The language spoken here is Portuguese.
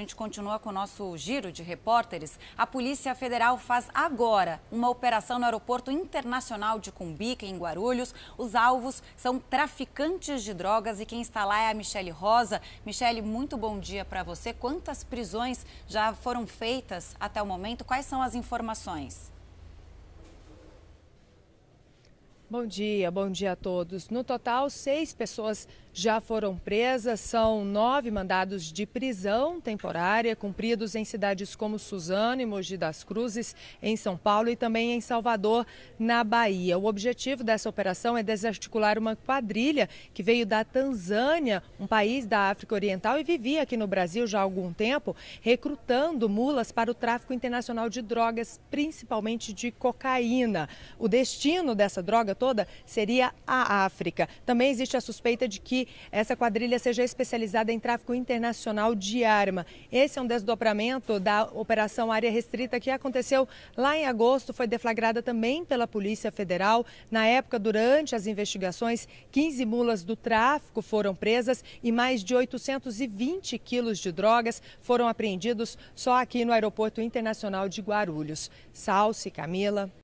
A gente continua com o nosso giro de repórteres. A Polícia Federal faz agora uma operação no Aeroporto Internacional de Cumbica, é em Guarulhos. Os alvos são traficantes de drogas e quem está lá é a Michele Rosa. Michele, muito bom dia para você. Quantas prisões já foram feitas até o momento? Quais são as informações? Bom dia, bom dia a todos. No total, seis pessoas já foram presas, são nove mandados de prisão temporária cumpridos em cidades como Suzano e Mogi das Cruzes, em São Paulo e também em Salvador, na Bahia. O objetivo dessa operação é desarticular uma quadrilha que veio da Tanzânia, um país da África Oriental, e vivia aqui no Brasil já há algum tempo, recrutando mulas para o tráfico internacional de drogas, principalmente de cocaína. O destino dessa droga toda seria a África. Também existe a suspeita de que essa quadrilha seja especializada em tráfico internacional de arma. Esse é um desdobramento da Operação Área Restrita que aconteceu lá em agosto, foi deflagrada também pela Polícia Federal. Na época, durante as investigações, 15 mulas do tráfico foram presas e mais de 820 quilos de drogas foram apreendidos só aqui no Aeroporto Internacional de Guarulhos. Salce, Camila.